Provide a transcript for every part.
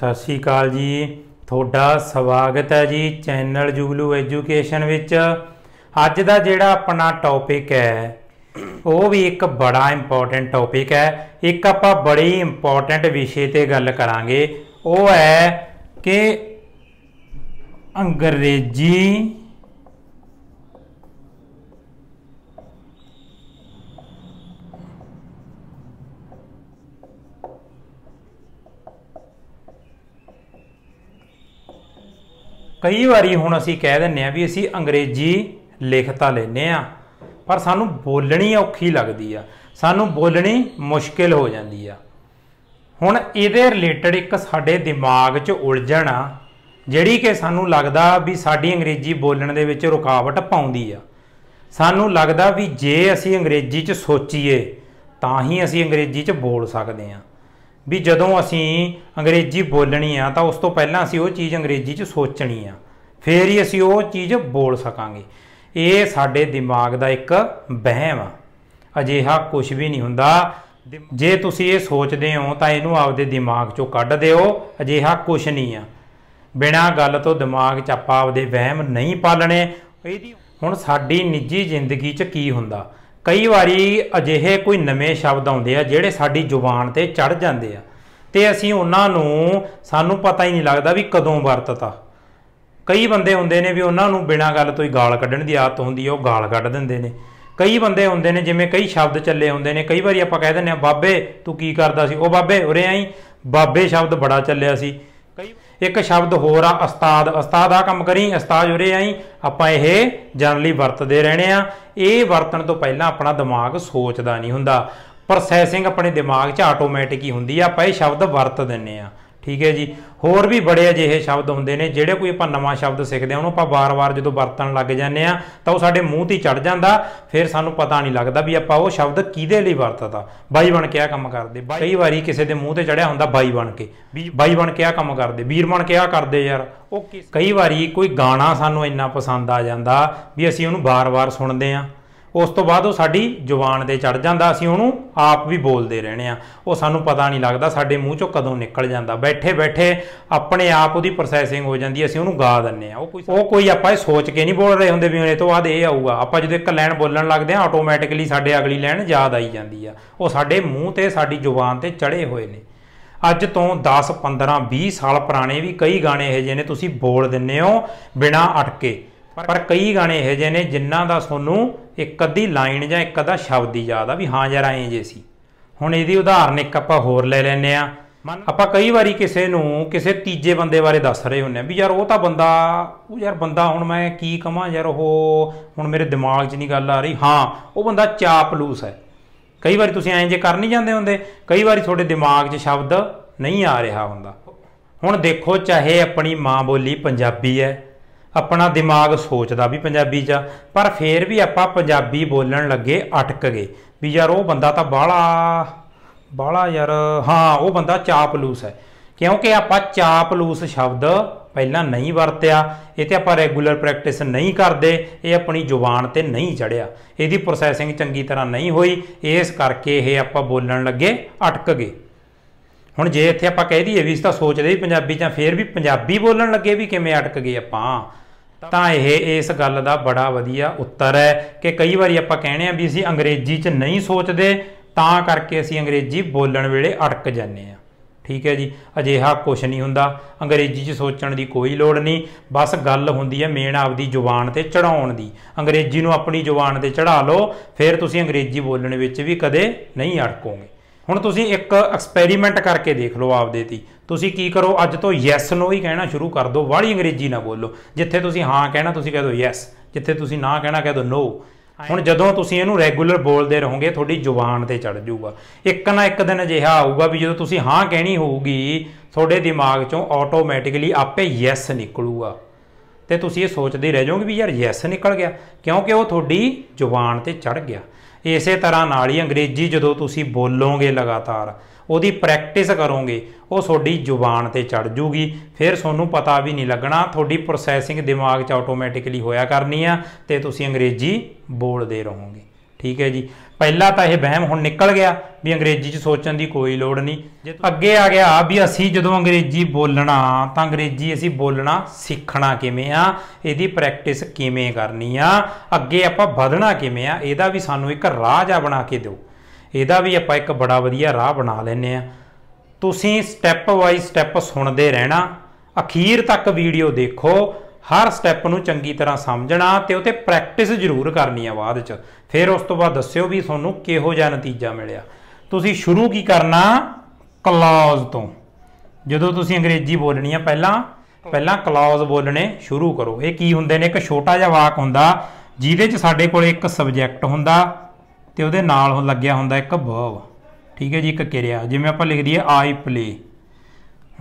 ਸਤਿ ਸ਼੍ਰੀ ਅਕਾਲ ਜੀ ਤੁਹਾਡਾ ਸਵਾਗਤ ਹੈ ਜੀ ਚੈਨਲ ਜੁਗਲੂ ਐਜੂਕੇਸ਼ਨ ਵਿੱਚ ਅੱਜ ਦਾ ਜਿਹੜਾ ਆਪਣਾ ਟੌਪਿਕ ਹੈ ਉਹ ਵੀ ਇੱਕ ਬੜਾ ਇੰਪੋਰਟੈਂਟ ਟੌਪਿਕ ਹੈ ਇੱਕ ਆਪਾਂ ਬੜੀ ਇੰਪੋਰਟੈਂਟ ਵਿਸ਼ੇ ਤੇ ਗੱਲ ਕਰਾਂਗੇ ਉਹ ਹੈ ਕਿ ਅੰਗਰੇਜ਼ੀ ਕਈ ਵਾਰੀ ਹੁਣ ਅਸੀਂ ਕਹਿ ਦਿੰਨੇ ਆ ਵੀ ਅਸੀਂ ਅੰਗਰੇਜ਼ੀ ਲਿਖਤਾ ਲੈਨੇ ਆ ਪਰ ਸਾਨੂੰ ਬੋਲਣੀ ਔਖੀ ਲੱਗਦੀ ਆ ਸਾਨੂੰ ਬੋਲਣੀ ਮੁਸ਼ਕਿਲ ਹੋ ਜਾਂਦੀ ਆ ਹੁਣ ਇਹਦੇ ਰਿਲੇਟਡ ਇੱਕ ਸਾਡੇ ਦਿਮਾਗ 'ਚ ਉਲਝਣ ਆ ਜਿਹੜੀ ਕਿ ਸਾਨੂੰ ਲੱਗਦਾ ਵੀ ਸਾਡੀ ਅੰਗਰੇਜ਼ੀ ਬੋਲਣ ਦੇ ਵਿੱਚ ਰੁਕਾਵਟ ਪਾਉਂਦੀ ਆ ਸਾਨੂੰ ਲੱਗਦਾ ਵੀ ਜੇ ਅਸੀਂ ਅੰਗਰੇਜ਼ੀ 'ਚ ਸੋਚੀਏ ਤਾਂ ਹੀ ਅਸੀਂ ਅੰਗਰੇਜ਼ੀ 'ਚ ਬੋਲ ਸਕਦੇ ਆ ਵੀ ਜਦੋਂ ਅਸੀਂ ਅੰਗਰੇਜ਼ੀ ਬੋਲਣੀ ਆ ਤਾਂ ਉਸ ਤੋਂ ਪਹਿਲਾਂ ਅਸੀਂ ਉਹ ਚੀਜ਼ ਅੰਗਰੇਜ਼ੀ 'ਚ ਸੋਚਣੀ ਆ ਫੇਰ ਹੀ ਅਸੀਂ ਉਹ ਚੀਜ਼ ਬੋਲ ਸਕਾਂਗੇ ਇਹ ਸਾਡੇ ਦਿਮਾਗ ਦਾ ਇੱਕ ਵਹਿਮ ਆ ਅਜਿਹਾ ਕੁਝ ਵੀ ਨਹੀਂ ਹੁੰਦਾ ਜੇ ਤੁਸੀਂ ਇਹ ਸੋਚਦੇ ਹੋ ਤਾਂ ਇਹਨੂੰ ਆਪਦੇ ਦਿਮਾਗ 'ਚੋਂ ਕੱਢ ਦਿਓ ਅਜਿਹਾ ਕੁਝ ਨਹੀਂ ਆ ਬਿਨਾਂ ਗੱਲ ਤੋਂ ਦਿਮਾਗ 'ਚ ਆਪਾਂ ਆਪਦੇ ਵਹਿਮ ਨਹੀਂ ਪਾਲਣੇ ਹੁਣ ਸਾਡੀ ਨਿੱਜੀ ਜ਼ਿੰਦਗੀ 'ਚ ਕੀ ਹੁੰਦਾ ਕਈ ਵਾਰੀ ਅਜਿਹੇ ਕੋਈ ਨਵੇਂ ਸ਼ਬਦ ਆਉਂਦੇ ਆ ਜਿਹੜੇ ਸਾਡੀ ਜ਼ੁਬਾਨ ਤੇ ਚੜ ਜਾਂਦੇ ਆ ਤੇ ਅਸੀਂ ਉਹਨਾਂ ਨੂੰ ਸਾਨੂੰ ਪਤਾ ਹੀ ਨਹੀਂ ਲੱਗਦਾ ਵੀ ਕਦੋਂ ਵਰਤਤਾ ਕਈ ਬੰਦੇ ਹੁੰਦੇ ਨੇ ਵੀ ਉਹਨਾਂ ਨੂੰ ਬਿਨਾਂ ਗੱਲ ਤੋਂ ਹੀ ਗਾਲ ਕੱਢਣ ਦੀ ਆਦਤ ਹੁੰਦੀ ਉਹ ਗਾਲ ਕੱਢ ਦਿੰਦੇ ਨੇ ਕਈ ਬੰਦੇ ਹੁੰਦੇ ਨੇ ਜਿਵੇਂ ਕਈ ਸ਼ਬਦ ਚੱਲੇ ਹੁੰਦੇ ਨੇ ਕਈ ਵਾਰੀ ਆਪਾਂ ਕਹਿ ਦਿੰਦੇ ਆ ਬਾਬੇ ਤੂੰ ਕੀ ਕਰਦਾ ਸੀ ਉਹ ਬਾਬੇ ਉਰੇ ਆਈ ਬਾਬੇ ਸ਼ਬਦ ਬੜਾ ਚੱਲਿਆ ਸੀ ਇੱਕ ਸ਼ਬਦ ਹੋਰ ਆ ਉਸਤਾਦ ਉਸਤਾਦ ਆ ਕੰਮ ਕਰੀ ਉਸਤਾਦ ਉਰੇ ਆਈ ਆਪਾਂ ਇਹ ਜਨਰਲੀ ਵਰਤਦੇ ਰਹਿਣੇ ਆ ਇਹ ਵਰਤਣ ਤੋਂ ਪਹਿਲਾਂ ਆਪਣਾ ਦਿਮਾਗ ਸੋਚਦਾ ਨਹੀਂ ਹੁੰਦਾ ਪ੍ਰੋਸੈਸਿੰਗ ਆਪਣੇ ਦਿਮਾਗ 'ਚ ਆਟੋਮੈਟਿਕ ਹੀ ਹੁੰਦੀ ਆ ਆਪਾਂ ਇਹ ਸ਼ਬਦ ਵਰਤ ਦਿੰਨੇ ਆ ਠੀਕ ਹੈ ਜੀ ਹੋਰ ਵੀ ਬੜੇ ਅਜਿਹੇ ਸ਼ਬਦ ਹੁੰਦੇ ਨੇ ਜਿਹੜੇ ਕੋਈ ਆਪਾਂ ਨਵਾਂ ਸ਼ਬਦ ਸਿੱਖਦੇ ਆ ਉਹਨੂੰ ਆਪਾਂ ਵਾਰ-ਵਾਰ ਜਦੋਂ ਵਰਤਣ ਲੱਗ ਜਾਂਦੇ ਆ ਤਾਂ ਉਹ ਸਾਡੇ ਮੂੰਹ ਤੇ ਚੜ ਜਾਂਦਾ ਫਿਰ ਸਾਨੂੰ ਪਤਾ ਨਹੀਂ ਲੱਗਦਾ ਵੀ ਆਪਾਂ ਉਹ ਸ਼ਬਦ ਕਿਹਦੇ ਲਈ ਵਰਤਦਾ ਬਾਈ ਬਣ ਕੇ ਆ ਕੰਮ ਕਰਦੇ ਕਈ ਵਾਰੀ ਕਿਸੇ ਦੇ ਮੂੰਹ ਤੇ ਚੜਿਆ ਹੁੰਦਾ ਬਾਈ ਬਣ ਕੇ ਵੀ ਬਾਈ ਬਣ ਕੇ ਆ ਕੰਮ ਕਰਦੇ ਵੀਰ ਬਣ ਕੇ ਆ ਕਰਦੇ ਯਾਰ ਉਹ ਕਈ ਵਾਰੀ ਕੋਈ ਗਾਣਾ ਸਾਨੂੰ ਇੰਨਾ ਪਸੰਦ ਆ ਜਾਂਦਾ ਵੀ ਅਸੀਂ ਉਹਨੂੰ ਵਾਰ-ਵਾਰ ਸੁਣਦੇ ਆ ਉਸ ਤੋਂ ਬਾਅਦ ਉਹ ਸਾਡੀ ਜ਼ੁਬਾਨ ਦੇ ਚੜ ਜਾਂਦਾ ਅਸੀਂ ਉਹਨੂੰ ਆਪ ਵੀ ਬੋਲਦੇ ਰਹਿਣੇ ਆ ਉਹ ਸਾਨੂੰ ਪਤਾ ਨਹੀਂ ਲੱਗਦਾ ਸਾਡੇ ਮੂੰਹ ਚੋਂ ਕਦੋਂ ਨਿਕਲ ਜਾਂਦਾ ਬੈਠੇ ਬੈਠੇ ਆਪਣੇ ਆਪ ਉਹਦੀ ਪ੍ਰੋਸੈਸਿੰਗ ਹੋ ਜਾਂਦੀ ਅਸੀਂ ਉਹਨੂੰ ਗਾ ਦਿੰਨੇ ਆ ਉਹ ਕੋਈ ਉਹ ਕੋਈ ਆਪਾਂ ਇਹ ਸੋਚ ਕੇ ਨਹੀਂ ਬੋਲ ਰਹੇ ਹੁੰਦੇ ਵੀ ਇਹ ਤੋਂ ਬਾਅਦ ਇਹ ਆਊਗਾ ਆਪਾਂ ਜਦੋਂ ਇੱਕ ਲਾਈਨ ਬੋਲਣ ਲੱਗਦੇ ਆ ਆਟੋਮੈਟਿਕਲੀ ਸਾਡੇ ਅਗਲੀ ਲਾਈਨ ਯਾਦ ਆਈ ਜਾਂਦੀ ਆ ਉਹ ਸਾਡੇ ਮੂੰਹ ਤੇ ਸਾਡੀ ਜ਼ੁਬਾਨ ਤੇ ਚੜੇ ਹੋਏ ਨੇ ਅੱਜ ਤੋਂ 10 15 20 ਸਾਲ ਪੁਰਾਣੇ ਵੀ ਕਈ ਗਾਣੇ ਇਹ ਜਿਹੇ ਨੇ ਤੁਸੀਂ ਬੋਲ ਦਿੰਨੇ ਹੋ ਬਿਨਾ ਅਟਕੇ ਪਰ ਕਈ ਗਾਣੇ ਇਹ ਜਿਹੇ ਨੇ ਜਿਨ੍ਹਾਂ ਦਾ ਤੁਹਾਨੂੰ ਇੱਕ ਅੱਧੀ ਲਾਈਨ ਜਾਂ ਇੱਕ ਅੱਧਾ ਸ਼ਬਦ ਹੀ ਯਾਦ ਆ ਵੀ ਹਾਂ ਯਾਰ ਐਂ ਜੇ ਸੀ ਹੁਣ ਇਹਦੀ ਉਦਾਹਰਨ ਇੱਕ ਆਪਾਂ ਹੋਰ ਲੈ ਲੈਨੇ ਆ ਆਪਾਂ ਕਈ ਵਾਰੀ ਕਿਸੇ ਨੂੰ ਕਿਸੇ ਤੀਜੇ ਬੰਦੇ ਬਾਰੇ ਦੱਸ ਰਹੇ ਹੁੰਨੇ ਆ ਵੀ ਯਾਰ ਉਹ ਤਾਂ ਬੰਦਾ ਉਹ ਯਾਰ ਬੰਦਾ ਹੁਣ ਮੈਂ ਕੀ ਕਹਾਂ ਯਾਰ ਉਹ ਹੁਣ ਮੇਰੇ ਦਿਮਾਗ 'ਚ ਨਹੀਂ ਗੱਲ ਆ ਰਹੀ ਹਾਂ ਉਹ ਬੰਦਾ ਚਾਪਲੂਸ ਹੈ ਕਈ ਵਾਰੀ ਤੁਸੀਂ ਐਂ ਜੇ ਕਰ ਨਹੀਂ ਜਾਂਦੇ ਹੁੰਦੇ ਕਈ ਵਾਰੀ ਤੁਹਾਡੇ ਦਿਮਾਗ 'ਚ ਸ਼ਬਦ ਨਹੀਂ ਆ ਰਿਹਾ ਹੁੰਦਾ ਹੁਣ ਦੇਖੋ ਚਾਹੇ ਆਪਣੀ ਮਾਂ ਬੋਲੀ ਪੰਜਾਬੀ ਹੈ ਆਪਣਾ ਦਿਮਾਗ ਸੋਚਦਾ ਵੀ ਪੰਜਾਬੀ 'ਚ ਪਰ ਫੇਰ ਵੀ ਆਪਾਂ ਪੰਜਾਬੀ ਬੋਲਣ ਲੱਗੇ ਅਟਕ ਗਏ ਵੀ ਯਾਰ ਉਹ ਬੰਦਾ ਤਾਂ ਬਾਲਾ ਬਾਲਾ ਯਾਰ ਹਾਂ ਉਹ ਬੰਦਾ ਚਾਪਲੂਸ ਹੈ ਕਿਉਂਕਿ ਆਪਾਂ ਚਾਪਲੂਸ ਸ਼ਬਦ ਪਹਿਲਾਂ ਨਹੀਂ ਵਰਤਿਆ ਇਹ ਤੇ ਆਪਾਂ ਰੈਗੂਲਰ ਪ੍ਰੈਕਟਿਸ ਨਹੀਂ ਕਰਦੇ ਇਹ ਆਪਣੀ ਜ਼ੁਬਾਨ ਤੇ ਨਹੀਂ ਚੜਿਆ ਇਹਦੀ ਪ੍ਰੋਸੈਸਿੰਗ ਚੰਗੀ ਤਰ੍ਹਾਂ ਨਹੀਂ ਹੋਈ ਇਸ ਕਰਕੇ ਇਹ ਆਪਾਂ ਬੋਲਣ ਲੱਗੇ ਅਟਕ ਗਏ ਹੁਣ ਜੇ ਇੱਥੇ ਆਪਾਂ ਕਹਿ ਦਈਏ ਵੀ ਇਸ ਤਾਂ ਸੋਚਦੇ ਹੀ ਪੰਜਾਬੀ ਚਾਂ ਫੇਰ ਵੀ ਪੰਜਾਬੀ ਬੋਲਣ ਲੱਗੇ ਵੀ ਕਿਵੇਂ ਅਟਕ ਗਏ ਆਪਾਂ ਤਾਂ ਇਹ ਇਸ ਗੱਲ ਦਾ ਬੜਾ ਵਧੀਆ ਉੱਤਰ ਹੈ ਕਿ ਕਈ ਵਾਰੀ ਆਪਾਂ ਕਹਿੰਦੇ ਆ ਵੀ ਅਸੀਂ ਅੰਗਰੇਜ਼ੀ 'ਚ ਨਹੀਂ ਸੋਚਦੇ ਤਾਂ ਕਰਕੇ ਅਸੀਂ ਅੰਗਰੇਜ਼ੀ ਬੋਲਣ ਵੇਲੇ ਅਟਕ ਜਾਂਦੇ ਆ ਠੀਕ ਹੈ ਜੀ ਅਜਿਹਾ ਕੁਝ ਨਹੀਂ ਹੁੰਦਾ ਅੰਗਰੇਜ਼ੀ 'ਚ ਸੋਚਣ ਦੀ ਕੋਈ ਲੋੜ ਨਹੀਂ ਬਸ ਗੱਲ ਹੁੰਦੀ ਹੈ ਮੇਨ ਆਪਦੀ ਜ਼ੁਬਾਨ ਤੇ ਚੜਾਉਣ ਦੀ ਅੰਗਰੇਜ਼ੀ ਨੂੰ ਆਪਣੀ ਜ਼ੁਬਾਨ ਤੇ ਚੜਾ ਲਓ ਫਿਰ ਤੁਸੀਂ ਅੰਗਰੇਜ਼ੀ ਬੋਲਣ ਵਿੱਚ ਵੀ ਕਦੇ ਨਹੀਂ ਅਟਕੋਗੇ ਹੁਣ ਤੁਸੀਂ ਇੱਕ ਐਕਸਪੈਰੀਮੈਂਟ ਕਰਕੇ ਦੇਖ ਲਓ ਆਪਦੇ ਤੇ ਤੁਸੀਂ ਕੀ ਕਰੋ ਅੱਜ ਤੋਂ ਯੈਸ ਨੋ ਹੀ ਕਹਿਣਾ ਸ਼ੁਰੂ ਕਰ ਦਿਓ ਵਾਲੀ ਅੰਗਰੇਜ਼ੀ ਨਾ ਬੋਲੋ ਜਿੱਥੇ ਤੁਸੀਂ ਹਾਂ ਕਹਿਣਾ ਤੁਸੀਂ ਕਹਿ ਦਿਓ ਯੈਸ ਜਿੱਥੇ ਤੁਸੀਂ ਨਾ ਕਹਿਣਾ ਕਹਿ ਦਿਓ ਨੋ ਹੁਣ ਜਦੋਂ ਤੁਸੀਂ ਇਹਨੂੰ ਰੈਗੂਲਰ ਬੋਲਦੇ ਰਹੋਗੇ ਤੁਹਾਡੀ ਜ਼ੁਬਾਨ ਤੇ ਚੜ ਜਾਊਗਾ ਇੱਕ ਨਾ ਇੱਕ ਦਿਨ ਅਜਿਹਾ ਆਊਗਾ ਵੀ ਜਦੋਂ ਤੁਸੀਂ ਹਾਂ ਕਹਿਣੀ ਹੋਊਗੀ ਤੁਹਾਡੇ ਦਿਮਾਗ ਚੋਂ ਆਟੋਮੈਟਿਕਲੀ ਆਪੇ ਯੈਸ ਨਿਕਲੂਗਾ ਤੇ ਤੁਸੀਂ ਇਹ ਸੋਚਦੇ ਰਹਿ ਜਾਓਗੇ ਵੀ ਯਾਰ ਯੈਸ ਨਿਕਲ ਗਿਆ ਕਿਉਂਕਿ ਉਹ ਤੁਹਾਡੀ ਜ਼ੁਬਾਨ ਤੇ ਚੜ ਗਿਆ ਇਸੇ ਤਰ੍ਹਾਂ ਨਾਲ ਹੀ ਅੰਗਰੇਜ਼ੀ ਜਦੋਂ ਤੁਸੀਂ ਬੋਲੋਗੇ ਲਗਾਤਾਰ ਉਹਦੀ ਪ੍ਰੈਕਟਿਸ ਕਰੋਗੇ ਉਹ ਤੁਹਾਡੀ ਜ਼ੁਬਾਨ ਤੇ ਚੜ ਜੂਗੀ ਫਿਰ ਤੁਹਾਨੂੰ ਪਤਾ ਵੀ ਨਹੀਂ ਲੱਗਣਾ ਤੁਹਾਡੀ ਪ੍ਰੋਸੈਸਿੰਗ ਦਿਮਾਗ 'ਚ ਆਟੋਮੈਟਿਕਲੀ ਹੋਇਆ ਕਰਨੀ ਆ ਤੇ ਤੁਸੀਂ ਅੰਗਰੇਜ਼ੀ ਬੋਲਦੇ ਰਹੋਗੇ ਠੀਕ ਹੈ ਜੀ ਪਹਿਲਾ ਤਾਂ ਇਹ ਵਹਿਮ ਹੁਣ ਨਿਕਲ ਗਿਆ ਵੀ ਅੰਗਰੇਜ਼ੀ 'ਚ ਸੋਚਣ ਦੀ ਕੋਈ ਲੋੜ ਨਹੀਂ ਅੱਗੇ ਆ ਗਿਆ ਵੀ ਅਸੀਂ ਜਦੋਂ ਅੰਗਰੇਜ਼ੀ ਬੋਲਣਾ ਤਾਂ ਅੰਗਰੇਜ਼ੀ ਅਸੀਂ ਬੋਲਣਾ ਸਿੱਖਣਾ ਕਿਵੇਂ ਆ ਇਹਦੀ ਪ੍ਰੈਕਟਿਸ ਕਿਵੇਂ ਕਰਨੀ ਆ ਅੱਗੇ ਆਪਾਂ ਵਧਣਾ ਕਿਵੇਂ ਆ ਇਹਦਾ ਵੀ ਸਾਨੂੰ ਇੱਕ ਰਾਹ ਜਾ ਬਣਾ ਕੇ ਦਿਓ ਇਹਦਾ ਵੀ ਆਪਾਂ ਇੱਕ ਬੜਾ ਵਧੀਆ ਰਾਹ ਬਣਾ ਲੈਨੇ ਆ ਤੁਸੀਂ ਸਟੈਪ ਵਾਈਜ਼ ਸਟੈਪ ਸੁਣਦੇ ਰਹਿਣਾ ਅਖੀਰ ਤੱਕ ਵੀਡੀਓ ਦੇਖੋ ਹਰ ਸਟੈਪ ਨੂੰ ਚੰਗੀ ਤਰ੍ਹਾਂ ਸਮਝਣਾ ਤੇ ਉਹਤੇ ਪ੍ਰੈਕਟਿਸ ਜ਼ਰੂਰ ਕਰਨੀ ਆ ਬਾਅਦ ਚ ਫਿਰ ਉਸ ਤੋਂ ਬਾਅਦ ਦੱਸਿਓ ਵੀ ਤੁਹਾਨੂੰ ਕਿਹੋ ਜਿਹਾ ਨਤੀਜਾ ਮਿਲਿਆ ਤੁਸੀਂ ਸ਼ੁਰੂ ਕੀ ਕਰਨਾ ਕਲੌਜ਼ ਤੋਂ ਜਦੋਂ ਤੁਸੀਂ ਅੰਗਰੇਜ਼ੀ ਬੋਲਣੀ ਆ ਪਹਿਲਾਂ ਪਹਿਲਾਂ ਕਲੌਜ਼ ਬੋਲਣੇ ਸ਼ੁਰੂ ਕਰੋ ਇਹ ਕੀ ਹੁੰਦੇ ਨੇ ਇੱਕ ਛੋਟਾ ਜਿਹਾ ਵਾਕ ਹੁੰਦਾ ਜਿਹਦੇ 'ਚ ਸਾਡੇ ਕੋਲ ਇੱਕ ਸਬਜੈਕਟ ਹੁੰਦਾ ਤੇ ਉਹਦੇ ਨਾਲ ਲੱਗਿਆ ਹੁੰਦਾ ਇੱਕ ਵਰਬ ਠੀਕ ਹੈ ਜੀ ਇੱਕ ਕਿਰਿਆ ਜਿਵੇਂ ਆਪਾਂ ਲਿਖ ਦਈਏ ਆਈ ਪਲੇ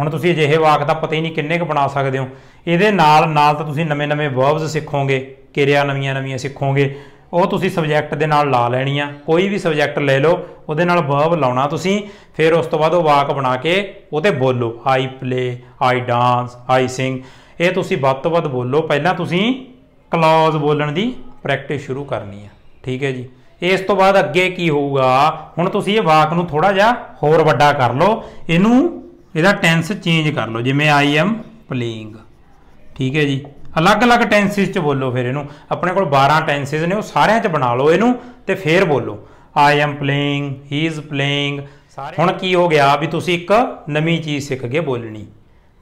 ਹੁਣ ਤੁਸੀਂ ਅਜਿਹੇ ਵਾਕ ਦਾ ਪਤਾ ਹੀ ਨਹੀਂ ਕਿੰਨੇ ਕੁ ਬਣਾ ਸਕਦੇ ਹੋ ਇਹਦੇ ਨਾਲ ਨਾਲ ਤਾਂ ਤੁਸੀਂ ਨਵੇਂ-ਨਵੇਂ ਵਰਬਸ ਸਿੱਖੋਗੇ ਕਿਰਿਆ ਨਵੀਆਂ-ਨਵੀਆਂ ਸਿੱਖੋਗੇ ਉਹ ਤੁਸੀਂ ਸਬਜੈਕਟ ਦੇ ਨਾਲ ਲਾ ਲੈਣੀ ਆ ਕੋਈ ਵੀ ਸਬਜੈਕਟ ਲੈ ਲਓ ਉਹਦੇ ਨਾਲ ਵਰਬ ਲਾਉਣਾ ਤੁਸੀਂ ਫਿਰ ਉਸ ਤੋਂ ਬਾਅਦ ਉਹ ਵਾਕ ਬਣਾ ਕੇ ਉਹਤੇ ਬੋਲੋ ਆਈ ਪਲੇ ਆਈ ਡਾਂਸ ਆਈ ਸਿੰਗ ਇਹ ਤੁਸੀਂ ਵੱਧ ਤੋਂ ਵੱਧ ਬੋਲੋ ਪਹਿਲਾਂ ਤੁਸੀਂ ਕਲੌਜ਼ ਬੋਲਣ ਦੀ ਪ੍ਰੈਕਟਿਸ ਸ਼ੁਰੂ ਕਰਨੀ ਆ ਠੀਕ ਹੈ ਜੀ ਇਸ ਤੋਂ ਬਾਅਦ ਅੱਗੇ ਕੀ ਹੋਊਗਾ ਹੁਣ ਤੁਸੀਂ ਇਹ ਵਾਕ ਨੂੰ ਥੋੜਾ ਜਿਹਾ ਹੋਰ ਵੱਡਾ ਕਰ ਲਓ ਇਹਨੂੰ ਇਹਦਾ ਟੈਂਸ ਚੇਂਜ ਕਰ ਲਓ ਜਿਵੇਂ ਆਈ ਐਮ ਪਲੇਇੰਗ ਠੀਕ ਹੈ ਜੀ ਅਲੱਗ-ਅਲੱਗ ਟੈਂਸਿਸ 'ਚ ਬੋਲੋ ਫਿਰ ਇਹਨੂੰ ਆਪਣੇ ਕੋਲ 12 ਟੈਂਸਿਸ ਨੇ ਉਹ ਸਾਰਿਆਂ 'ਚ ਬਣਾ ਲਓ ਇਹਨੂੰ ਤੇ ਫਿਰ ਬੋਲੋ I am playing he is playing ਹੁਣ ਕੀ ਹੋ ਗਿਆ ਵੀ ਤੁਸੀਂ ਇੱਕ ਨਵੀਂ ਚੀਜ਼ ਸਿੱਖ ਗਏ ਬੋਲਣੀ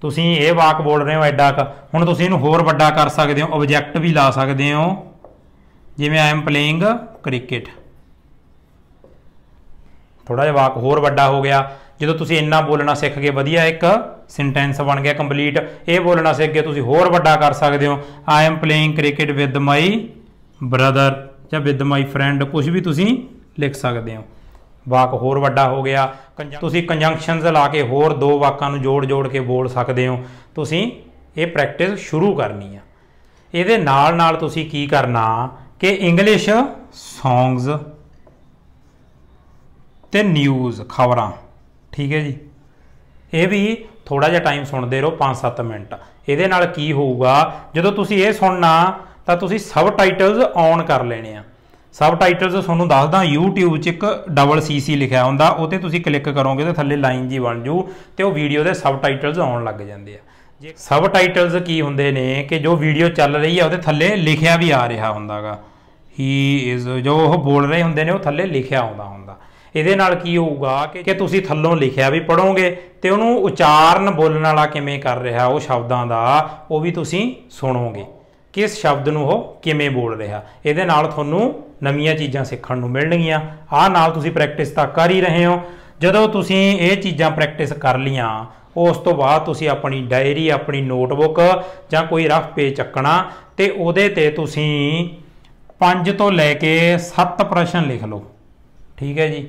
ਤੁਸੀਂ ਇਹ ਵਾਕ ਬੋਲ ਰਹੇ ਹੋ ਐਡਾ ਕ ਹੁਣ ਤੁਸੀਂ ਇਹਨੂੰ ਹੋਰ ਵੱਡਾ ਕਰ ਸਕਦੇ ਹੋ ਆਬਜੈਕਟ ਵੀ ਲਾ ਸਕਦੇ ਹੋ ਜਿਵੇਂ ਆਈ ਐਮ ਪਲੇਇੰਗ ਕ੍ਰਿਕਟ ਥੋੜਾ ਜਿਹਾ ਵਾਕ ਹੋਰ ਵੱਡਾ ਹੋ ਗਿਆ ਜਦੋਂ ਤੁਸੀਂ ਇੰਨਾ ਬੋਲਣਾ ਸਿੱਖ ਗਏ ਵਧੀਆ ਇੱਕ ਸੈਂਟੈਂਸ ਬਣ ਗਿਆ ਕੰਪਲੀਟ ਇਹ ਬੋਲਣਾ ਸਿੱਖ ਗਏ ਤੁਸੀਂ ਹੋਰ ਵੱਡਾ ਕਰ ਸਕਦੇ ਹੋ I am playing cricket with my brother ਜਾਂ ਵਿਦ ਮਾਈ ਫਰੈਂਡ ਕੁਝ ਵੀ ਤੁਸੀਂ ਲਿਖ ਸਕਦੇ ਹੋ ਵਾਕ ਹੋਰ ਵੱਡਾ ਹੋ ਗਿਆ ਤੁਸੀਂ ਕੰਜੰਕਸ਼ਨਸ ਲਾ ਕੇ ਹੋਰ ਦੋ ਵਾਕਾਂ ਨੂੰ ਜੋੜ-ਜੋੜ ਕੇ ਬੋਲ ਸਕਦੇ ਹੋ ਤੁਸੀਂ ਇਹ ਪ੍ਰੈਕਟਿਸ ਸ਼ੁਰੂ ਕਰਨੀ ਆ ਇਹਦੇ ਨਾਲ-ਨਾਲ ਤੁਸੀਂ ਕੀ ਕਰਨਾ ਕਿ ਇੰਗਲਿਸ਼ ਸੌਂਗਸ ਤੇ ਨਿਊਜ਼ ਖਬਰਾਂ ਠੀਕ ਹੈ ਜੀ ਇਹ ਵੀ ਥੋੜਾ ਜਿਹਾ ਟਾਈਮ ਸੁਣਦੇ ਰਹੋ 5-7 ਮਿੰਟ ਇਹਦੇ ਨਾਲ ਕੀ ਹੋਊਗਾ ਜਦੋਂ ਤੁਸੀਂ ਇਹ ਸੁਣਨਾ ਤਾਂ ਤੁਸੀਂ ਸਬ ਟਾਈਟਲਸ ਔਨ ਕਰ ਲੈਣੇ ਆ ਸਬ ਟਾਈਟਲਸ ਤੁਹਾਨੂੰ ਦੱਸਦਾ YouTube 'ਚ ਇੱਕ ਡਬਲ CC ਲਿਖਿਆ ਹੁੰਦਾ ਉਹਤੇ ਤੁਸੀਂ ਕਲਿੱਕ ਕਰੋਗੇ ਤੇ ਥੱਲੇ ਲਾਈਨ ਜੀ ਬਣ ਜੂ ਤੇ ਉਹ ਵੀਡੀਓ ਦੇ ਸਬ ਟਾਈਟਲਸ ਆਉਣ ਲੱਗ ਜਾਂਦੇ ਆ ਜੇ ਸਬ ਟਾਈਟਲਸ ਕੀ ਹੁੰਦੇ ਨੇ ਕਿ ਜੋ ਵੀਡੀਓ ਚੱਲ ਰਹੀ ਆ ਉਹਦੇ ਥੱਲੇ ਲਿਖਿਆ ਵੀ ਆ ਰਿਹਾ ਹੁੰਦਾਗਾ ਹੀ ਇਜ਼ ਜੋ ਉਹ ਬੋਲ ਰਹੇ ਹੁੰਦੇ ਨੇ ਉਹ ਥੱਲੇ ਲਿਖਿਆ ਆਉਂਦਾ ਹੁੰਦਾ ਇਹਦੇ ਨਾਲ ਕੀ ਹੋਊਗਾ ਕਿ ਤੁਸੀਂ ਥੱਲੋਂ ਲਿਖਿਆ ਵੀ ਪੜੋਗੇ ਤੇ ਉਹਨੂੰ ਉਚਾਰਨ ਬੋਲਣ ਵਾਲਾ ਕਿਵੇਂ ਕਰ ਰਿਹਾ ਉਹ ਸ਼ਬਦਾਂ ਦਾ ਉਹ ਵੀ ਤੁਸੀਂ ਸੁਣੋਗੇ ਕਿਸ ਸ਼ਬਦ ਨੂੰ ਉਹ ਕਿਵੇਂ ਬੋਲ ਰਿਹਾ ਇਹਦੇ ਨਾਲ ਤੁਹਾਨੂੰ ਨਵੀਆਂ ਚੀਜ਼ਾਂ ਸਿੱਖਣ ਨੂੰ ਮਿਲਣਗੀਆਂ ਆਹ ਨਾਲ ਤੁਸੀਂ ਪ੍ਰੈਕਟਿਸ ਤਾਂ ਕਰ ਹੀ ਰਹੇ ਹੋ ਜਦੋਂ ਤੁਸੀਂ ਇਹ ਚੀਜ਼ਾਂ ਪ੍ਰੈਕਟਿਸ ਕਰ ਲੀਆਂ ਉਸ ਤੋਂ ਬਾਅਦ ਤੁਸੀਂ ਆਪਣੀ ਡਾਇਰੀ ਆਪਣੀ ਨੋਟਬੁੱਕ ਜਾਂ ਕੋਈ ਰਫ ਪੇਜ ਚੱਕਣਾ ਤੇ ਉਹਦੇ ਤੇ ਤੁਸੀਂ 5 ਤੋਂ ਲੈ ਕੇ 7 ਪ੍ਰਸ਼ਨ ਲਿਖ ਲਓ ਠੀਕ ਹੈ ਜੀ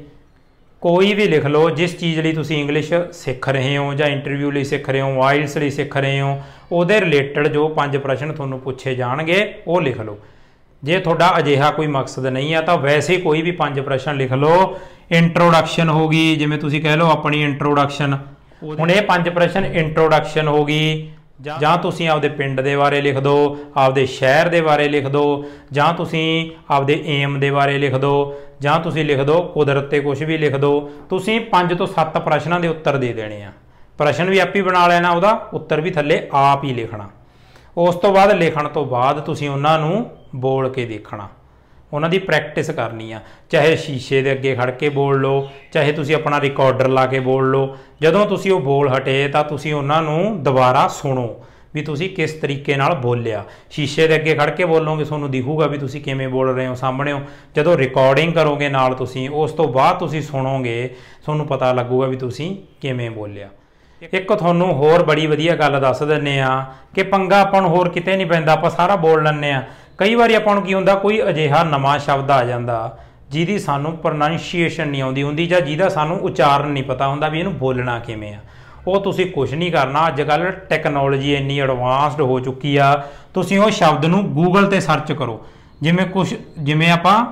ਕੋਈ ਵੀ ਲਿਖ ਲਓ ਜਿਸ ਚੀਜ਼ ਲਈ ਤੁਸੀਂ ਇੰਗਲਿਸ਼ ਸਿੱਖ ਰਹੇ ਹੋ ਜਾਂ ਇੰਟਰਵਿਊ ਲਈ ਸਿੱਖ ਰਹੇ ਹੋ ਆਇਲਸ ਲਈ ਸਿੱਖ ਰਹੇ ਹੋ ਉਹਦੇ ਰਿਲੇਟਡ ਜੋ ਪੰਜ ਪ੍ਰਸ਼ਨ ਤੁਹਾਨੂੰ ਪੁੱਛੇ ਜਾਣਗੇ ਉਹ ਲਿਖ ਲਓ ਜੇ ਤੁਹਾਡਾ ਅਜਿਹਾ ਕੋਈ ਮਕਸਦ ਨਹੀਂ ਆ ਤਾਂ ਵੈਸੇ ਕੋਈ ਵੀ ਪੰਜ ਪ੍ਰਸ਼ਨ ਲਿਖ ਲਓ ਇੰਟਰੋਡਕਸ਼ਨ ਹੋ ਗਈ ਜਿਵੇਂ ਤੁਸੀਂ ਕਹਿ ਲਓ ਆਪਣੀ ਇੰਟਰੋਡਕਸ਼ਨ ਹੁਣ ਇਹ ਪੰਜ ਪ੍ਰਸ਼ਨ ਇੰਟਰੋਡਕਸ਼ਨ ਹੋ ਗਈ ਜਾਂ ਤੁਸੀਂ ਆਪਦੇ ਪਿੰਡ ਦੇ ਬਾਰੇ ਲਿਖ ਦਿਓ ਆਪਦੇ ਸ਼ਹਿਰ ਦੇ ਬਾਰੇ ਲਿਖ ਦਿਓ ਜਾਂ ਤੁਸੀਂ ਆਪਦੇ ਏਮ ਦੇ ਬਾਰੇ ਲਿਖ ਦਿਓ ਜਾਂ ਤੁਸੀਂ ਲਿਖ ਦਿਓ ਕੁਦਰਤ ਤੇ ਕੁਝ ਵੀ ਲਿਖ ਦਿਓ ਤੁਸੀਂ 5 ਤੋਂ 7 ਪ੍ਰਸ਼ਨਾਂ ਦੇ ਉੱਤਰ ਦੇ ਦੇਣੇ ਆ ਪ੍ਰਸ਼ਨ ਵੀ ਆਪ ਹੀ ਬਣਾ ਲੈਣਾ ਉਹਦਾ ਉੱਤਰ ਵੀ ਥੱਲੇ ਆਪ ਹੀ ਲਿਖਣਾ ਉਸ ਤੋਂ ਬਾਅਦ ਲਿਖਣ ਤੋਂ ਬਾਅਦ ਤੁਸੀਂ ਉਹਨਾਂ ਨੂੰ ਬੋਲ ਕੇ ਦੇਖਣਾ ਉਹਨਾਂ ਦੀ ਪ੍ਰੈਕਟਿਸ ਕਰਨੀ ਆ ਚਾਹੇ ਸ਼ੀਸ਼ੇ ਦੇ ਅੱਗੇ ਖੜ ਕੇ ਬੋਲ ਲਓ ਚਾਹੇ ਤੁਸੀਂ ਆਪਣਾ ਰਿਕਾਰਡਰ ਲਾ ਕੇ ਬੋਲ ਲਓ ਜਦੋਂ ਤੁਸੀਂ ਉਹ ਬੋਲ ਹਟੇ ਤਾਂ ਤੁਸੀਂ ਉਹਨਾਂ ਨੂੰ ਦੁਬਾਰਾ ਸੁਣੋ ਵੀ ਤੁਸੀਂ ਕਿਸ ਤਰੀਕੇ ਨਾਲ ਬੋਲਿਆ ਸ਼ੀਸ਼ੇ ਦੇ ਅੱਗੇ ਖੜ ਕੇ ਬੋਲੋਗੇ ਤੁਹਾਨੂੰ ਦਿਖੂਗਾ ਵੀ ਤੁਸੀਂ ਕਿਵੇਂ ਬੋਲ ਰਹੇ ਹੋ ਸਾਹਮਣੇ ਹੋ ਜਦੋਂ ਰਿਕਾਰਡਿੰਗ ਕਰੋਗੇ ਨਾਲ ਤੁਸੀਂ ਉਸ ਤੋਂ ਬਾਅਦ ਤੁਸੀਂ ਸੁਣੋਗੇ ਤੁਹਾਨੂੰ ਪਤਾ ਲੱਗੂਗਾ ਵੀ ਤੁਸੀਂ ਕਿਵੇਂ ਬੋਲਿਆ ਇੱਕ ਤੁਹਾਨੂੰ ਹੋਰ ਬੜੀ ਵਧੀਆ ਗੱਲ ਦੱਸ ਦਿੰਨੇ ਆ ਕਿ ਪੰਗਾ ਆਪਾਂ ਨੂੰ ਹੋਰ ਕਿਤੇ ਨਹੀਂ ਪੈਂਦਾ ਆਪਾਂ ਸਾਰਾ ਬੋਲ ਲੈਣੇ ਆ ਕਈ ਵਾਰੀ ਆਪਾਂ ਨੂੰ ਕੀ ਹੁੰਦਾ ਕੋਈ ਅਜਿਹਾ ਨਵਾਂ ਸ਼ਬਦ ਆ ਜਾਂਦਾ ਜਿਹਦੀ ਸਾਨੂੰ ਪ੍ਰੋਨਾਂਸੀਏਸ਼ਨ ਨਹੀਂ ਆਉਂਦੀ ਹੁੰਦੀ ਜਾਂ ਜਿਹਦਾ ਸਾਨੂੰ ਉਚਾਰਨ ਨਹੀਂ ਪਤਾ ਹੁੰਦਾ ਵੀ ਇਹਨੂੰ ਬੋਲਣਾ ਕਿਵੇਂ ਆ ਉਹ ਤੁਸੀਂ ਕੁਝ ਨਹੀਂ ਕਰਨਾ ਅੱਜ ਕੱਲ ਟੈਕਨੋਲੋਜੀ ਇੰਨੀ ਐਡਵਾਂਸਡ ਹੋ ਚੁੱਕੀ ਆ ਤੁਸੀਂ ਉਹ ਸ਼ਬਦ ਨੂੰ ਗੂਗਲ ਤੇ ਸਰਚ ਕਰੋ ਜਿਵੇਂ ਕੁਝ ਜਿਵੇਂ ਆਪਾਂ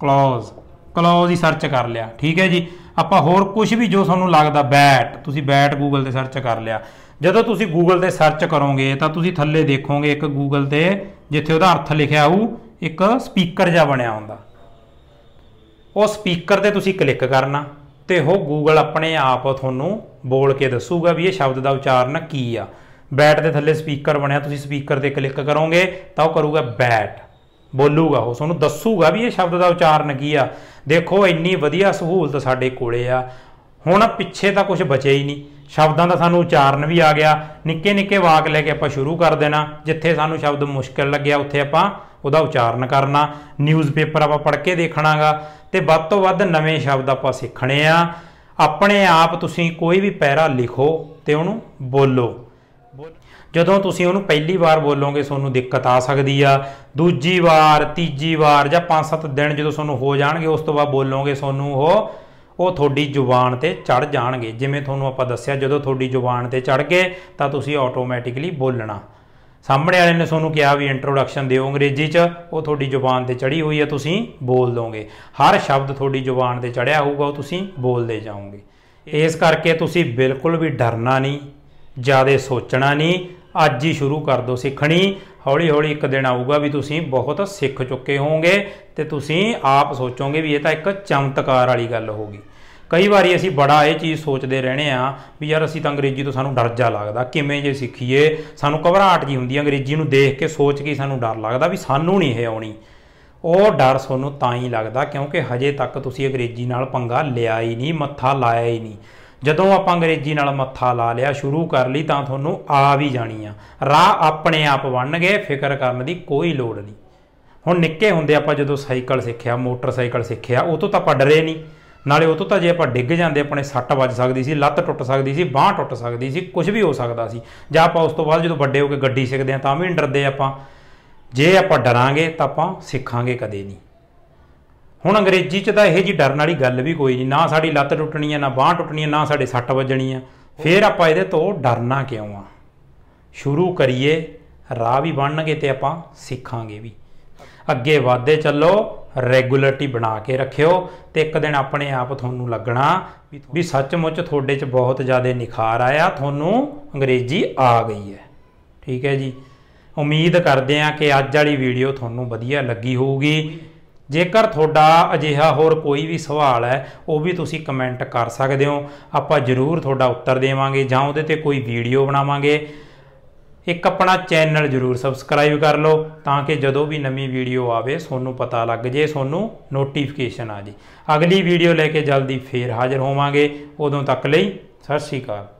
ਕਲੋਜ਼ ਕਲੋਜ਼ ਹੀ ਸਰਚ ਕਰ ਲਿਆ ਠੀਕ ਹੈ ਜੀ ਆਪਾਂ ਹੋਰ ਕੁਝ ਵੀ ਜੋ ਤੁਹਾਨੂੰ ਲੱਗਦਾ ਬੈਟ ਤੁਸੀਂ ਬੈਟ ਗੂਗਲ ਤੇ ਸਰਚ ਕਰ ਲਿਆ ਜਦੋਂ ਤੁਸੀਂ ਗੂਗਲ ਤੇ ਸਰਚ ਕਰੋਗੇ ਤਾਂ ਤੁਸੀਂ ਥੱਲੇ ਦੇਖੋਗੇ ਇੱਕ ਗੂਗਲ ਤੇ ਜਿੱਥੇ ਉਹਦਾ ਅਰਥ ਲਿਖਿਆ ਹੋਊ ਇੱਕ ਸਪੀਕਰ ਜਿਹਾ ਬਣਿਆ ਹੁੰਦਾ ਉਹ ਸਪੀਕਰ ਤੇ ਤੁਸੀਂ ਕਲਿੱਕ ਕਰਨਾ ਤੇ ਉਹ ਗੂਗਲ ਆਪਣੇ ਆਪ ਤੁਹਾਨੂੰ ਬੋਲ ਕੇ ਦੱਸੂਗਾ ਵੀ ਇਹ ਸ਼ਬਦ ਦਾ ਉਚਾਰਨ ਕੀ ਆ ਬੈਟ ਦੇ ਥੱਲੇ ਸਪੀਕਰ ਬਣਿਆ ਤੁਸੀਂ ਸਪੀਕਰ ਤੇ ਕਲਿੱਕ ਕਰੋਗੇ ਤਾਂ ਉਹ ਕਰੂਗਾ ਬੈਟ ਬੋਲੂਗਾ ਉਹ ਤੁਹਾਨੂੰ ਦੱਸੂਗਾ ਵੀ ਇਹ ਸ਼ਬਦ ਦਾ ਉਚਾਰਨ ਕੀ ਆ ਦੇਖੋ ਇੰਨੀ ਵਧੀਆ ਸਹੂਲਤ ਸਾਡੇ ਕੋਲੇ ਆ ਹੁਣ ਪਿੱਛੇ ਤਾਂ ਕੁਝ ਬਚਿਆ ਹੀ ਨਹੀਂ ਸ਼ਬਦਾਂ ਦਾ ਸਾਨੂੰ ਉਚਾਰਨ ਵੀ ਆ ਗਿਆ ਨਿੱਕੇ ਨਿੱਕੇ ਵਾਕ ਲੈ ਕੇ ਆਪਾਂ ਸ਼ੁਰੂ ਕਰ ਦੇਣਾ ਜਿੱਥੇ ਸਾਨੂੰ ਸ਼ਬਦ ਮੁਸ਼ਕਲ ਲੱਗਿਆ ਉੱਥੇ ਆਪਾਂ ਉਹਦਾ ਉਚਾਰਨ ਕਰਨਾ ਨਿਊਜ਼ਪੇਪਰ ਆਪਾਂ ਪੜ੍ਹ ਕੇ ਦੇਖਣਾਗਾ ਤੇ ਵੱਧ ਤੋਂ ਵੱਧ ਨਵੇਂ ਸ਼ਬਦ ਆਪਾਂ ਸਿੱਖਣੇ ਆ ਆਪਣੇ ਆਪ ਤੁਸੀਂ ਕੋਈ ਵੀ ਪੈਰਾ ਲਿਖੋ ਤੇ ਉਹਨੂੰ ਬੋਲੋ ਜਦੋਂ ਤੁਸੀਂ ਉਹਨੂੰ ਪਹਿਲੀ ਵਾਰ ਬੋਲੋਗੇ ਤੁਹਾਨੂੰ ਦਿੱਕਤ ਆ ਸਕਦੀ ਆ ਦੂਜੀ ਵਾਰ ਤੀਜੀ ਵਾਰ ਜਾਂ 5-7 ਦਿਨ ਜਦੋਂ ਤੁਹਾਨੂੰ ਹੋ ਜਾਣਗੇ ਉਸ ਤੋਂ ਬਾਅਦ ਬੋਲੋਗੇ ਤੁਹਾਨੂੰ ਉਹ ਉਹ ਤੁਹਾਡੀ ਜ਼ੁਬਾਨ ਤੇ ਚੜ ਜਾਣਗੇ ਜਿਵੇਂ ਤੁਹਾਨੂੰ ਆਪਾਂ ਦੱਸਿਆ ਜਦੋਂ ਤੁਹਾਡੀ ਜ਼ੁਬਾਨ ਤੇ ਚੜ ਗਏ ਤਾਂ ਤੁਸੀਂ ਆਟੋਮੈਟਿਕਲੀ ਬੋਲਣਾ ਸਾਹਮਣੇ ਵਾਲੇ ਨੇ ਤੁਹਾਨੂੰ ਕਿਹਾ ਵੀ ਇੰਟਰੋਡਕਸ਼ਨ ਦਿਓ ਅੰਗਰੇਜ਼ੀ 'ਚ ਉਹ ਤੁਹਾਡੀ ਜ਼ੁਬਾਨ ਤੇ ਚੜੀ ਹੋਈ ਹੈ ਤੁਸੀਂ ਬੋਲ ਦੋਗੇ ਹਰ ਸ਼ਬਦ ਤੁਹਾਡੀ ਜ਼ੁਬਾਨ ਤੇ ਚੜਿਆ ਹੋਊਗਾ ਉਹ ਤੁਸੀਂ ਬੋਲਦੇ ਜਾਓਗੇ ਇਸ ਕਰਕੇ ਤੁਸੀਂ ਬਿਲਕੁਲ ਵੀ ਡਰਨਾ ਨਹੀਂ ਜ਼ਿਆਦਾ ਸੋਚਣਾ ਨਹੀਂ ਅੱਜ ਹੀ ਸ਼ੁਰੂ ਕਰ ਦਿਓ ਸਿੱਖਣੀ ਹੌਲੀ ਹੌਲੀ ਇੱਕ ਦਿਨ ਆਊਗਾ ਵੀ ਤੁਸੀਂ ਬਹੁਤ ਸਿੱਖ ਚੁੱਕੇ ਹੋਵੋਗੇ ਤੇ ਤੁਸੀਂ ਆਪ ਸੋਚੋਗੇ ਵੀ ਇਹ ਤਾਂ ਇੱਕ ਚਮਤਕਾਰ ਵਾਲੀ ਗੱਲ ਹੋਗੀ ਕਈ ਵਾਰੀ ਅਸੀਂ ਬੜਾ ਇਹ ਚੀਜ਼ ਸੋਚਦੇ ਰਹਿੰਦੇ ਆ ਵੀ ਯਾਰ ਅਸੀਂ ਤਾਂ ਅੰਗਰੇਜ਼ੀ ਤੋਂ ਸਾਨੂੰ ਡਰ ਜਾ ਲੱਗਦਾ ਕਿਵੇਂ ਜੇ ਸਿੱਖੀਏ ਸਾਨੂੰ ਘਬਰਾਹਟ ਜੀ ਹੁੰਦੀ ਹੈ ਅੰਗਰੇਜ਼ੀ ਨੂੰ ਦੇਖ ਕੇ ਸੋਚ ਕੇ ਸਾਨੂੰ ਡਰ ਲੱਗਦਾ ਵੀ ਸਾਨੂੰ ਨਹੀਂ ਇਹ ਆਉਣੀ ਉਹ ਡਰ ਤੁਹਾਨੂੰ ਤਾਂ ਹੀ ਲੱਗਦਾ ਕਿਉਂਕਿ ਹਜੇ ਤੱਕ ਤੁਸੀਂ ਅੰਗਰੇਜ਼ੀ ਨਾਲ ਪੰਗਾ ਲਿਆ ਹੀ ਨਹੀਂ ਮੱਥਾ ਲਾਇਆ ਹੀ ਨਹੀਂ ਜਦੋਂ ਆਪਾਂ ਅੰਗਰੇਜ਼ੀ ਨਾਲ ਮੱਥਾ ਲਾ ਲਿਆ ਸ਼ੁਰੂ ਕਰ ਲਈ ਤਾਂ ਤੁਹਾਨੂੰ ਆ ਵੀ ਜਾਣੀ ਆ ਰਾਹ ਆਪਣੇ ਆਪ ਬਣਨਗੇ ਫਿਕਰ ਕਰਨ ਦੀ ਕੋਈ ਲੋੜ ਨਹੀਂ ਹੁਣ ਨਿੱਕੇ ਹੁੰਦੇ ਆਪਾਂ ਜਦੋਂ ਸਾਈਕਲ ਸਿੱਖਿਆ ਮੋਟਰਸਾਈਕਲ ਸਿੱਖਿਆ ਉਹ ਤੋਂ ਤਾਂ ਆਪਾਂ ਡਰੇ ਨਹੀਂ ਨਾਲੇ ਉਹ ਤੋਂ ਤਾਂ ਜੇ ਆਪਾਂ ਡਿੱਗ ਜਾਂਦੇ ਆਪਣੇ ਸੱਟ ਵੱਜ ਸਕਦੀ ਸੀ ਲੱਤ ਟੁੱਟ ਸਕਦੀ ਸੀ ਬਾਹ ਟੁੱਟ ਸਕਦੀ ਸੀ ਕੁਝ ਵੀ ਹੋ ਸਕਦਾ ਸੀ ਜਾਂ ਆਪਾਂ ਉਸ ਤੋਂ ਬਾਅਦ ਜਦੋਂ ਵੱਡੇ ਹੋ ਕੇ ਗੱਡੀ ਸਿੱਖਦੇ ਆ ਤਾਂ ਵੀ ਡਰਦੇ ਆਪਾਂ ਜੇ ਆਪਾਂ ਡਰਾਂਗੇ ਤਾਂ ਆਪਾਂ ਸਿੱਖਾਂਗੇ ਕਦੇ ਨਹੀਂ ਹੁਣ ਅੰਗਰੇਜ਼ੀ 'ਚ ਤਾਂ ਇਹ ਜੀ ਡਰਨ ਵਾਲੀ ਗੱਲ ਵੀ ਕੋਈ ਨਹੀਂ ਨਾ ਸਾਡੀ ਲੱਤ ਟੁੱਟਣੀ ਆ ਨਾ ਬਾਹ ਟੁੱਟਣੀ ਆ ਨਾ ਸਾਡੇ ਸੱਟ ਵੱਜਣੀ ਆ ਫੇਰ ਆਪਾਂ ਇਹਦੇ ਤੋਂ ਡਰਨਾ ਕਿਉਂ ਆ ਸ਼ੁਰੂ ਕਰੀਏ ਰਾਹ ਵੀ ਬਣਨਗੇ ਤੇ ਆਪਾਂ ਸਿੱਖਾਂਗੇ ਵੀ ਅੱਗੇ ਵਾਦੇ ਚੱਲੋ ਰੈਗੂਲਰਟੀ ਬਣਾ ਕੇ ਰੱਖਿਓ ਤੇ ਇੱਕ ਦਿਨ ਆਪਣੇ ਆਪ ਤੁਹਾਨੂੰ ਲੱਗਣਾ ਵੀ ਸੱਚਮੁੱਚ ਤੁਹਾਡੇ 'ਚ ਬਹੁਤ ਜ਼ਿਆਦਾ ਨਿਖਾਰ ਆਇਆ ਤੁਹਾਨੂੰ ਅੰਗਰੇਜ਼ੀ ਆ ਗਈ ਹੈ ਠੀਕ ਹੈ ਜੀ ਉਮੀਦ ਕਰਦੇ ਆ ਕਿ ਅੱਜ ਵਾਲੀ ਵੀਡੀਓ ਤੁਹਾਨੂੰ ਵਧੀਆ ਲੱਗੀ ਹੋਊਗੀ ਜੇਕਰ ਤੁਹਾਡਾ ਅਜਿਹਾ ਹੋਰ ਕੋਈ ਵੀ ਸਵਾਲ ਹੈ ਉਹ ਵੀ ਤੁਸੀਂ ਕਮੈਂਟ ਕਰ ਸਕਦੇ ਹੋ ਆਪਾਂ ਜ਼ਰੂਰ ਤੁਹਾਡਾ ਉੱਤਰ ਦੇਵਾਂਗੇ ਜਾਂ ਉਹਦੇ ਤੇ ਕੋਈ ਵੀਡੀਓ ਬਣਾਵਾਂਗੇ ਇੱਕ ਆਪਣਾ ਚੈਨਲ ਜਰੂਰ ਸਬਸਕ੍ਰਾਈਬ ਕਰ ਲਓ ਤਾਂ ਕਿ ਜਦੋਂ ਵੀ ਨਵੀਂ ਵੀਡੀਓ ਆਵੇ ਤੁਹਾਨੂੰ ਪਤਾ ਲੱਗ ਜੇ ਤੁਹਾਨੂੰ ਨੋਟੀਫਿਕੇਸ਼ਨ ਆ ਜੇ ਅਗਲੀ ਵੀਡੀਓ ਲੈ ਕੇ ਜਲਦੀ ਫੇਰ ਹਾਜ਼ਰ ਹੋਵਾਂਗੇ ਉਦੋਂ ਤੱਕ ਲਈ ਸਤਿ ਸ਼੍ਰੀ ਅਕਾਲ